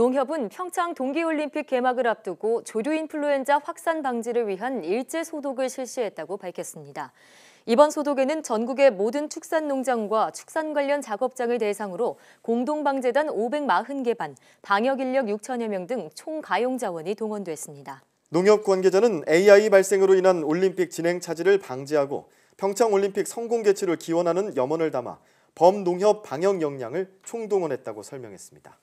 농협은 평창 동계올림픽 개막을 앞두고 조류인플루엔자 확산 방지를 위한 일제 소독을 실시했다고 밝혔습니다. 이번 소독에는 전국의 모든 축산 농장과 축산 관련 작업장을 대상으로 공동방재단 540개 반, 방역 인력 6천여 명 등 총 가용 자원이 동원됐습니다. 농협 관계자는 AI 발생으로 인한 올림픽 진행 차질을 방지하고 평창 올림픽 성공 개최를 기원하는 염원을 담아 범농협 방역 역량을 총동원했다고 설명했습니다.